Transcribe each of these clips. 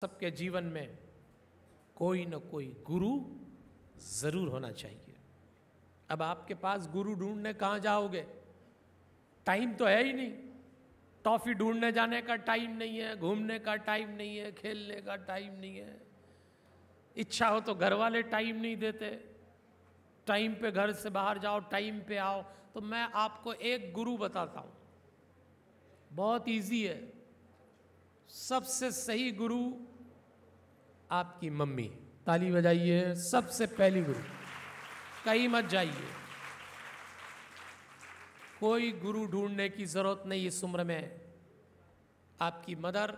सबके जीवन में कोई न कोई गुरु ज़रूर होना चाहिए अब आपके पास गुरु ढूंढने कहाँ जाओगे टाइम तो है ही नहीं टॉफ़ी ढूंढने जाने का टाइम नहीं है घूमने का टाइम नहीं है खेलने का टाइम नहीं है इच्छा हो तो घर वाले टाइम नहीं देते टाइम पे घर से बाहर जाओ टाइम पे आओ तो मैं आपको एक गुरु बताता हूँ बहुत इजी है सबसे सही गुरु आपकी मम्मी ताली बजाइए सबसे पहली गुरु कहीं मत जाइए कोई गुरु ढूंढने की ज़रूरत नहीं इस उम्र में आपकी मदर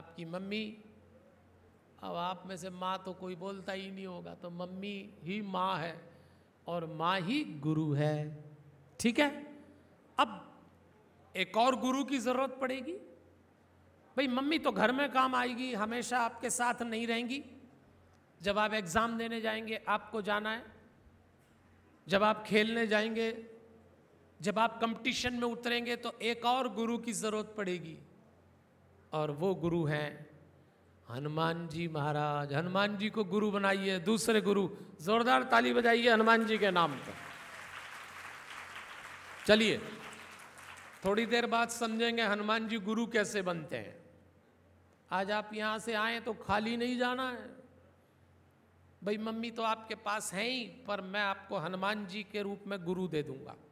आपकी मम्मी अब आप में से माँ तो कोई बोलता ही नहीं होगा तो मम्मी ही माँ है और माँ ही गुरु है ठीक है अब एक और गुरु की ज़रूरत पड़ेगी भाई मम्मी तो घर में काम आएगी हमेशा आपके साथ नहीं रहेंगी जब आप एग्ज़ाम देने जाएंगे आपको जाना है जब आप खेलने जाएंगे जब आप कंपटीशन में उतरेंगे तो एक और गुरु की ज़रूरत पड़ेगी और वो गुरु हैं हनुमान जी महाराज हनुमान जी को गुरु बनाइए दूसरे गुरु जोरदार ताली बजाइए हनुमान जी के नाम पर चलिए थोड़ी देर बाद समझेंगे हनुमान जी गुरु कैसे बनते हैं आज आप यहाँ से आए तो खाली नहीं जाना है भाई मम्मी तो आपके पास हैं ही पर मैं आपको हनुमान जी के रूप में गुरु दे दूंगा